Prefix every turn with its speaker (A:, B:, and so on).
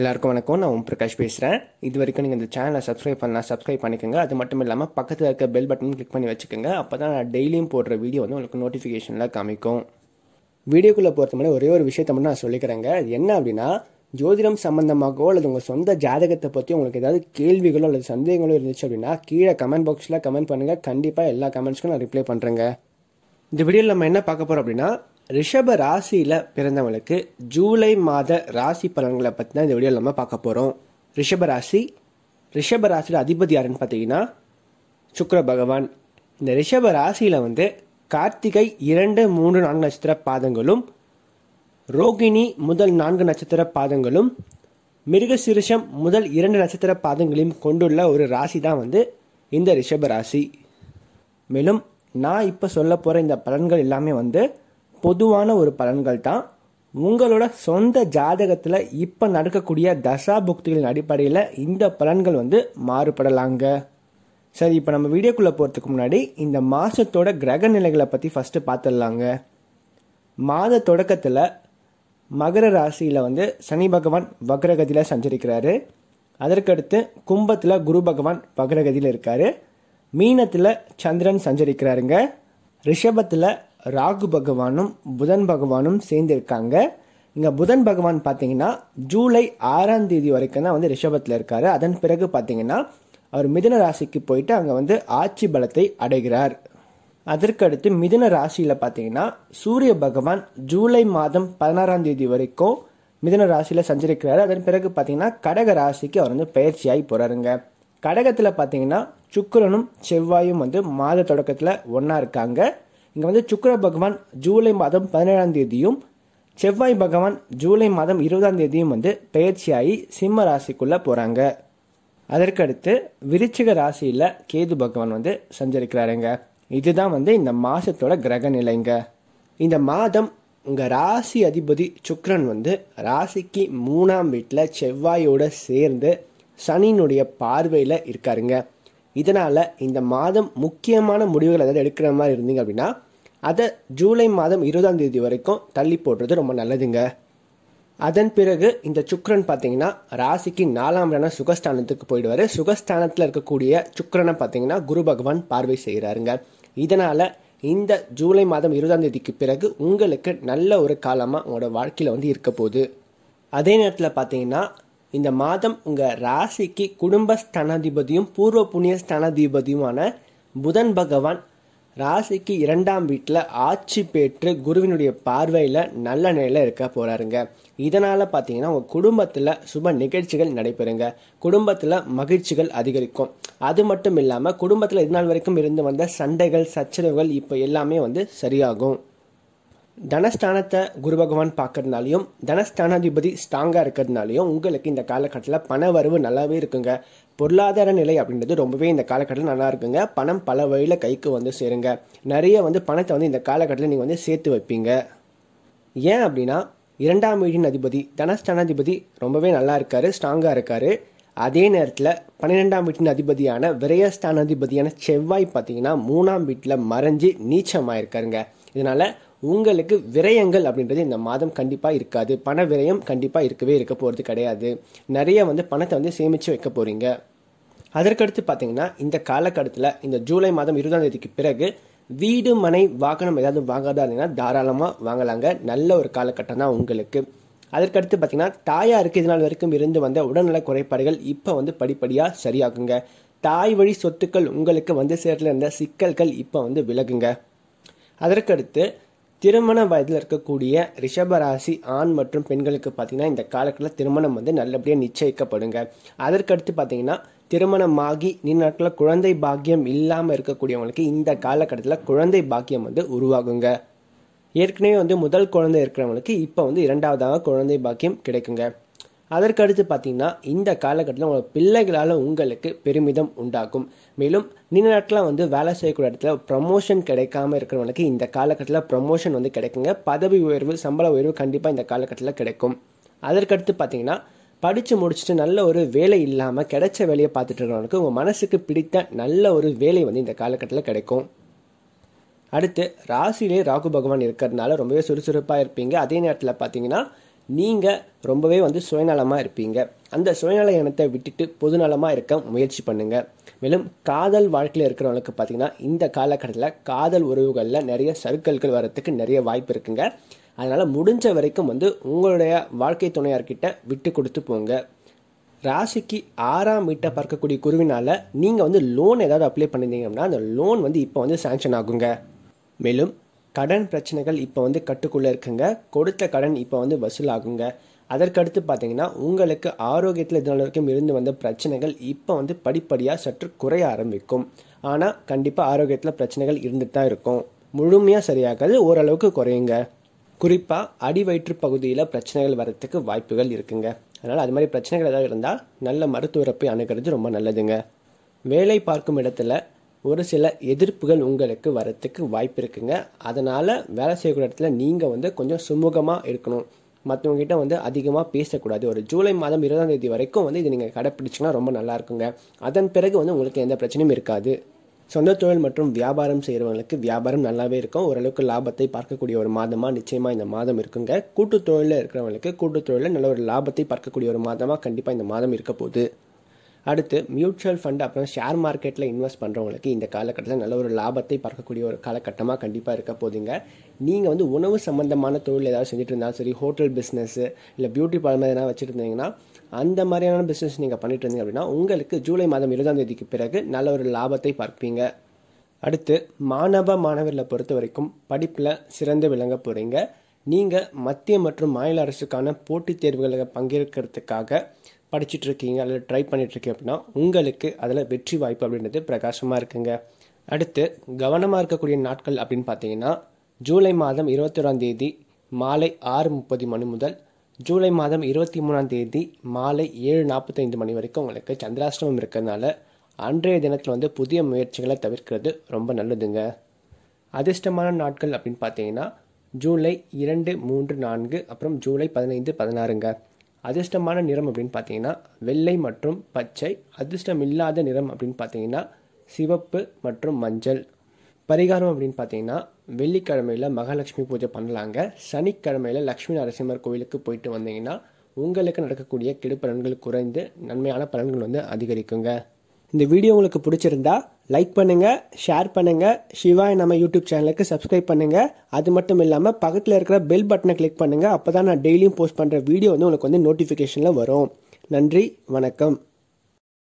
A: எல்லாருக்கும் வணக்கம் நான் ஓம் பிரகாஷ் பேசுகிறேன் இது வரைக்கும் நீங்கள் இந்த சேனலை சப்ஸ்கிரைப் பண்ணலாம் சப்ஸ்கிரைப் பண்ணிக்கோங்க அது மட்டும் இல்லாமல் பக்கத்தில் இருக்க பெல் பட்டன் கிளிக் பண்ணி வச்சுக்கோங்க அப்போ தான் நான் டெய்லியும் போடுற வீடியோ வந்து உங்களுக்கு நோட்டிஃபிகேஷனில் காமிக்கும் வீடியோக்குள்ளே பொறுத்த முன்னாடி ஒரே ஒரு விஷயத்த மட்டும் நான் சொல்லிக்கிறேங்க என்ன அப்படின்னா ஜோதிடம் சம்பந்தமாகவோ அல்லது உங்கள் சொந்த ஜாதகத்தை பற்றி உங்களுக்கு ஏதாவது கேள்விகளோ அல்லது சந்தேகங்களோ இருந்துச்சு அப்படின்னா கீழே கமெண்ட் பாக்ஸில் கமெண்ட் பண்ணுங்கள் கண்டிப்பாக எல்லா கமெண்ட்ஸ்க்கும் நான் ரிப்ளை பண்ணுறேங்க இந்த வீடியோவில் நம்ம என்ன பார்க்க போகிறோம் அப்படின்னா ரிஷப ராசியில் பிறந்தவங்களுக்கு ஜூலை மாத ராசி பலன்களை பற்றி தான் இந்த வீடியோ நம்ம பார்க்க போகிறோம் ரிஷப ராசி ரிஷப ராசியில் அதிபதி யாருன்னு பார்த்தீங்கன்னா சுக்கர பகவான் இந்த ரிஷப ராசியில் வந்து கார்த்திகை இரண்டு மூன்று நான்கு நட்சத்திர பாதங்களும் ரோகிணி முதல் நான்கு நட்சத்திர பாதங்களும் மிருகசிருஷம் முதல் இரண்டு நட்சத்திர பாதங்களையும் கொண்டுள்ள ஒரு ராசி தான் வந்து இந்த ரிஷப ராசி மேலும் நான் இப்போ சொல்ல போகிற இந்த பலன்கள் எல்லாமே வந்து பொதுவான ஒரு பலன்கள் தான் உங்களோட சொந்த ஜாதகத்தில் இப்போ நடக்கக்கூடிய தசா புக்திகளின் அடிப்படையில் இந்த பலன்கள் வந்து மாறுபடலாங்க சரி இப்போ நம்ம வீடியோக்குள்ளே போகிறதுக்கு முன்னாடி இந்த மாதத்தோட கிரக நிலைகளை பற்றி ஃபஸ்ட்டு பார்த்துடலாங்க மாத தொடக்கத்தில் மகர ராசியில் வந்து சனி பகவான் வக்ரகதியில் சஞ்சரிக்கிறாரு அதற்கடுத்து கும்பத்தில் குரு பகவான் வக்ரகதியில் இருக்கார் மீனத்தில் சந்திரன் சஞ்சரிக்கிறாருங்க ரிஷபத்தில் ராகு பகவானும் புதன் பகவானும் சேர்ந்திருக்காங்க இங்கே புதன் பகவான் பார்த்தீங்கன்னா ஜூலை ஆறாம் தேதி வரைக்கும் தான் வந்து ரிஷபத்தில் இருக்காரு அதன் பிறகு பார்த்தீங்கன்னா அவர் மிதன ராசிக்கு போயிட்டு அங்கே வந்து ஆட்சி பலத்தை அடைகிறார் அதற்கடுத்து மிதன ராசியில் பார்த்தீங்கன்னா சூரிய பகவான் ஜூலை மாதம் பதினாறாம் தேதி வரைக்கும் மிதன ராசியில் சஞ்சரிக்கிறாரு அதன் பிறகு பார்த்தீங்கன்னா கடக ராசிக்கு அவர் வந்து பயிற்சியாகி போகிறாருங்க கடகத்தில் பார்த்தீங்கன்னா சுக்கரனும் செவ்வாயும் வந்து மாத தொடக்கத்தில் ஒன்றா இருக்காங்க இங்கே வந்து சுக்கர பகவான் ஜூலை மாதம் பதினேழாம் தேதியும் செவ்வாய் பகவான் ஜூலை மாதம் இருபதாம் தேதியும் வந்து பயிற்சியாகி சிம்ம ராசிக்குள்ளே போகிறாங்க அதற்கடுத்து விருச்சிக ராசியில் கேது பகவான் வந்து சஞ்சரிக்கிறாருங்க இதுதான் வந்து இந்த மாதத்தோட கிரக நிலைங்க இந்த மாதம் உங்கள் ராசி அதிபதி சுக்ரன் வந்து ராசிக்கு மூணாம் வீட்டில் செவ்வாயோடு சேர்ந்து சனியினுடைய பார்வையில் இருக்காருங்க இதனால் இந்த மாதம் முக்கியமான முடிவுகள் ஏதாவது எடுக்கிற மாதிரி இருந்தீங்க அப்படின்னா அதை ஜூலை மாதம் இருபதாம் தேதி வரைக்கும் தள்ளி போடுறது ரொம்ப நல்லதுங்க அதன் பிறகு இந்த சுக்கரன் பார்த்தீங்கன்னா ராசிக்கு நாலாம் இடம் சுகஸ்தானத்துக்கு போயிடுவார் சுகஸ்தானத்தில் இருக்கக்கூடிய சுக்கரனை பார்த்தீங்கன்னா குரு பகவான் பார்வை செய்கிறாருங்க இதனால் இந்த ஜூலை மாதம் இருபதாம் தேதிக்கு பிறகு உங்களுக்கு நல்ல ஒரு காலமாக உங்களோட வாழ்க்கையில் வந்து இருக்க போகுது அதே நேரத்தில் பார்த்தீங்கன்னா இந்த மாதம் உங்கள் ராசிக்கு குடும்ப ஸ்தானாதிபதியும் பூர்வ புண்ணிய ஸ்தானாதிபதியுமான புதன் பகவான் ராசிக்கு இரண்டாம் வீட்டில் ஆட்சி பெற்று குருவினுடைய பார்வையில் நல்ல நிலையில் இருக்க போகிறாருங்க இதனால் பார்த்தீங்கன்னா உங்கள் குடும்பத்தில் சுப நிகழ்ச்சிகள் நடைபெறுங்க குடும்பத்தில் மகிழ்ச்சிகள் அதிகரிக்கும் அது மட்டும் இல்லாமல் குடும்பத்தில் இது நாள் வரைக்கும் இருந்து வந்த சண்டைகள் சச்சரவுகள் இப்போ எல்லாமே வந்து சரியாகும் தனஸ்தானத்தை குரு பகவான் பார்க்கறதுனாலையும் தனஸ்தானாதிபதி ஸ்ட்ராங்காக இருக்கிறதுனாலையும் உங்களுக்கு இந்த காலகட்டத்தில் பண வரவு நல்லாவே இருக்குங்க பொருளாதார நிலை அப்படின்றது ரொம்பவே இந்த காலகட்டத்தில் நல்லா இருக்குங்க பணம் பல வழியில் கைக்கு வந்து சேருங்க நிறைய வந்து பணத்தை வந்து இந்த காலகட்டத்தில் நீங்கள் வந்து சேர்த்து வைப்பீங்க ஏன் அப்படின்னா இரண்டாம் வீடின் அதிபதி தனஸ்தானாதிபதி ரொம்பவே நல்லா இருக்காரு ஸ்ட்ராங்காக இருக்காரு அதே நேரத்தில் பன்னிரெண்டாம் வீட்டின் அதிபதியான விரயஸ்தானாதிபதியான செவ்வாய் பார்த்தீங்கன்னா மூணாம் வீட்டில் மறைஞ்சு நீச்சமாயிருக்காருங்க இதனால் உங்களுக்கு விரயங்கள் அப்படின்றது இந்த மாதம் கண்டிப்பாக இருக்காது பண விரயம் கண்டிப்பாக இருக்கவே இருக்க போகிறது கிடையாது நிறைய வந்து பணத்தை வந்து சேமித்து வைக்க போகிறீங்க அதற்கடுத்து பார்த்தீங்கன்னா இந்த காலகட்டத்தில் இந்த ஜூலை மாதம் இருபதாம் தேதிக்கு பிறகு வீடு மனை வாகனம் ஏதாவது வாங்கிறதா இருந்தீங்கன்னா தாராளமாக வாங்கலாங்க நல்ல ஒரு காலகட்டம் தான் உங்களுக்கு அதற்கடுத்து பார்த்தீங்கன்னா தாயாருக்கு இதனால் வரைக்கும் இருந்து வந்த உடல்நல குறைபாடுகள் இப்போ வந்து படிப்படியாக சரியாகுங்க தாய் வழி சொத்துக்கள் உங்களுக்கு வந்து சேர்த்துல இருந்த சிக்கல்கள் இப்போ வந்து விலகுங்க அதற்கடுத்து திருமண வயதில் இருக்கக்கூடிய ரிஷபராசி ஆண் மற்றும் பெண்களுக்கு பார்த்தீங்கன்னா இந்த காலத்தில் திருமணம் வந்து நல்லபடியாக நிச்சயிக்கப்படுங்க அதற்கடுத்து பார்த்தீங்கன்னா திருமணமாகி நீ நாட்களில் குழந்தை பாக்கியம் இல்லாமல் இருக்கக்கூடியவங்களுக்கு இந்த காலகட்டத்தில் குழந்தை பாக்கியம் வந்து உருவாகுங்க ஏற்கனவே வந்து முதல் குழந்தை இருக்கிறவங்களுக்கு இப்போ வந்து இரண்டாவதாக குழந்தை பாக்கியம் கிடைக்குங்க அதற்கு அடுத்து பார்த்தீங்கன்னா இந்த காலகட்டத்தில் உங்கள் பிள்ளைகளால் உங்களுக்கு பெருமிதம் உண்டாகும் மேலும் நீண்ட நாட்களாக வந்து வேலை செய்யக்கூடிய இடத்துல ப்ரமோஷன் கிடைக்காம இருக்கிறவனுக்கு இந்த காலகட்டத்தில் ப்ரமோஷன் வந்து கிடைக்குங்க பதவி உயர்வு சம்பள உயர்வு கண்டிப்பாக இந்த காலகட்டத்தில் கிடைக்கும் அதற்கடுத்து பார்த்தீங்கன்னா படித்து முடிச்சுட்டு நல்ல ஒரு வேலை இல்லாமல் கிடைச்ச வேலையை பார்த்துட்டு இருக்கிறவனுக்கு உங்கள் மனசுக்கு பிடித்த நல்ல ஒரு வேலை வந்து இந்த காலகட்டத்தில் கிடைக்கும் அடுத்து ராசியிலே ராகு பகவான் இருக்கிறதுனால ரொம்பவே சுறுசுறுப்பாக இருப்பீங்க அதே நேரத்தில் பார்த்தீங்கன்னா நீங்கள் ரொம்பவே வந்து சுயநலமாக இருப்பீங்க அந்த சுயநல இனத்தை விட்டுட்டு பொதுநலமாக இருக்க முயற்சி பண்ணுங்கள் மேலும் காதல் வாழ்க்கையில் இருக்கிறவங்களுக்கு பார்த்தீங்கன்னா இந்த காலகட்டத்தில் காதல் உறவுகளில் நிறைய சருக்கல்கள் வரத்துக்கு நிறைய வாய்ப்பு இருக்குங்க அதனால் முடிஞ்ச வரைக்கும் வந்து உங்களுடைய வாழ்க்கை துணையார்கிட்ட விட்டு கொடுத்து போங்க ராசிக்கு ஆறாம் வீட்டை பார்க்கக்கூடிய குருவினால் நீங்கள் வந்து லோன் ஏதாவது அப்ளை பண்ணியிருந்தீங்கன்னா அந்த லோன் வந்து இப்போ வந்து சேங்ஷன் ஆகுங்க மேலும் கடன் பிரச்சனைகள் இப்போ வந்து கட்டுக்குள்ளே இருக்குங்க கொடுத்த கடன் இப்போ வந்து வசூலாகுங்க அதற்கடுத்து பார்த்தீங்கன்னா உங்களுக்கு ஆரோக்கியத்தில் இதனால் வரைக்கும் இருந்து வந்த பிரச்சனைகள் இப்போ வந்து படிப்படியாக சற்று குறைய ஆரம்பிக்கும் ஆனால் கண்டிப்பாக ஆரோக்கியத்தில் பிரச்சனைகள் இருந்துட்டு தான் இருக்கும் முழுமையாக சரியாகாது ஓரளவுக்கு குறையுங்க குறிப்பாக அடி வயிற்று பகுதியில் பிரச்சனைகள் வரத்துக்கு வாய்ப்புகள் இருக்குங்க அதனால் அது மாதிரி பிரச்சனைகள் ஏதாவது இருந்தால் நல்ல மருத்துவரப்பை அணுகிறது ரொம்ப நல்லதுங்க வேலை பார்க்கும் இடத்துல ஒரு சில எதிர்ப்புகள் உங்களுக்கு வரத்துக்கு வாய்ப்பு இருக்குங்க அதனால் வேலை செய்யக்கூடிய இடத்துல நீங்கள் வந்து கொஞ்சம் சுமூகமாக இருக்கணும் மற்றவங்ககிட்ட வந்து அதிகமாக பேசக்கூடாது ஒரு ஜூலை மாதம் இருபதாம் தேதி வரைக்கும் வந்து இது நீங்கள் கடைப்பிடிச்சிங்கன்னா ரொம்ப நல்லா இருக்குங்க அதன் பிறகு வந்து உங்களுக்கு எந்த பிரச்சனையும் இருக்காது சொந்த தொழில் மற்றும் வியாபாரம் செய்கிறவங்களுக்கு வியாபாரம் நல்லாவே இருக்கும் ஓரளவுக்கு லாபத்தை பார்க்கக்கூடிய ஒரு மாதமாக நிச்சயமாக இந்த மாதம் இருக்குங்க கூட்டு தொழிலில் இருக்கிறவங்களுக்கு கூட்டு தொழிலில் நல்ல ஒரு லாபத்தை பார்க்கக்கூடிய ஒரு மாதமாக கண்டிப்பாக இந்த மாதம் இருக்க போகுது அடுத்து மியூச்சுவல் ஃபண்ட் அப்புறம் ஷேர் மார்க்கெட்டில் இன்வெஸ்ட் பண்ணுறவங்களுக்கு இந்த காலகட்டத்தில் நல்ல ஒரு லாபத்தை பார்க்கக்கூடிய ஒரு காலகட்டமாக கண்டிப்பாக இருக்க போதுங்க நீங்கள் வந்து உணவு சம்மந்தமான தொழில் ஏதாவது செஞ்சுட்டு இருந்தாலும் சரி ஹோட்டல் பிஸ்னஸ்ஸு இல்லை பியூட்டி பார்லர் எதனா வச்சுருந்தீங்கன்னா அந்த மாதிரியான பிஸ்னஸ் நீங்கள் பண்ணிட்டு இருந்தீங்க அப்படின்னா உங்களுக்கு ஜூலை மாதம் இருபதாம் தேதிக்கு பிறகு நல்ல ஒரு லாபத்தை பார்ப்பீங்க அடுத்து மாணவ மாணவர்களை பொறுத்த வரைக்கும் படிப்பில் சிறந்து விளங்க போகிறீங்க நீங்கள் மத்திய மற்றும் மாநில அரசுக்கான போட்டித் தேர்வுகளை பங்கேற்கிறதுக்காக இருக்கீங்க அல்லது ட்ரை பண்ணிகிட்ருக்கீங்க அப்படின்னா உங்களுக்கு அதில் வெற்றி வாய்ப்பு அப்படின்றது பிரகாசமாக இருக்குங்க அடுத்து கவனமாக இருக்கக்கூடிய நாட்கள் அப்படின்னு பார்த்தீங்கன்னா ஜூலை மாதம் இருபத்தோராம் தேதி மாலை ஆறு முப்பது மணி முதல் ஜூலை மாதம் இருபத்தி மூணாம் தேதி மாலை ஏழு நாற்பத்தைந்து மணி வரைக்கும் உங்களுக்கு சந்திராஷ்டமம் இருக்கிறதுனால அன்றைய தினத்தில் வந்து புதிய முயற்சிகளை தவிர்க்கிறது ரொம்ப நல்லதுங்க அதிர்ஷ்டமான நாட்கள் அப்படின்னு பார்த்தீங்கன்னா ஜூலை இரண்டு மூன்று நான்கு அப்புறம் ஜூலை பதினைந்து பதினாறுங்க அதிர்ஷ்டமான நிறம் அப்படின்னு பார்த்தீங்கன்னா வெள்ளை மற்றும் பச்சை அதிர்ஷ்டம் இல்லாத நிறம் அப்படின்னு பார்த்தீங்கன்னா சிவப்பு மற்றும் மஞ்சள் பரிகாரம் அப்படின்னு பார்த்தீங்கன்னா வெள்ளிக்கிழமையில் மகாலட்சுமி பூஜை பண்ணலாங்க சனிக்கிழமையில் லக்ஷ்மி நரசிம்மர் கோயிலுக்கு போயிட்டு வந்தீங்கன்னா உங்களுக்கு நடக்கக்கூடிய கெடு பலன்கள் குறைந்து நன்மையான பலன்கள் வந்து அதிகரிக்குங்க இந்த வீடியோ உங்களுக்கு பிடிச்சிருந்தா லைக் பண்ணுங்கள் ஷேர் பண்ணுங்கள் சிவாய் நம்ம யூடியூப் சேனலுக்கு சப்ஸ்கிரைப் பண்ணுங்கள் அது மட்டும் இல்லாமல் பக்கத்தில் இருக்கிற பெல் பட்டனை கிளிக் பண்ணுங்கள் அப்போ தான் நான் டெய்லியும் போஸ்ட் பண்ணுற வீடியோ வந்து உங்களுக்கு வந்து நோட்டிஃபிகேஷனில் வரும் நன்றி வணக்கம்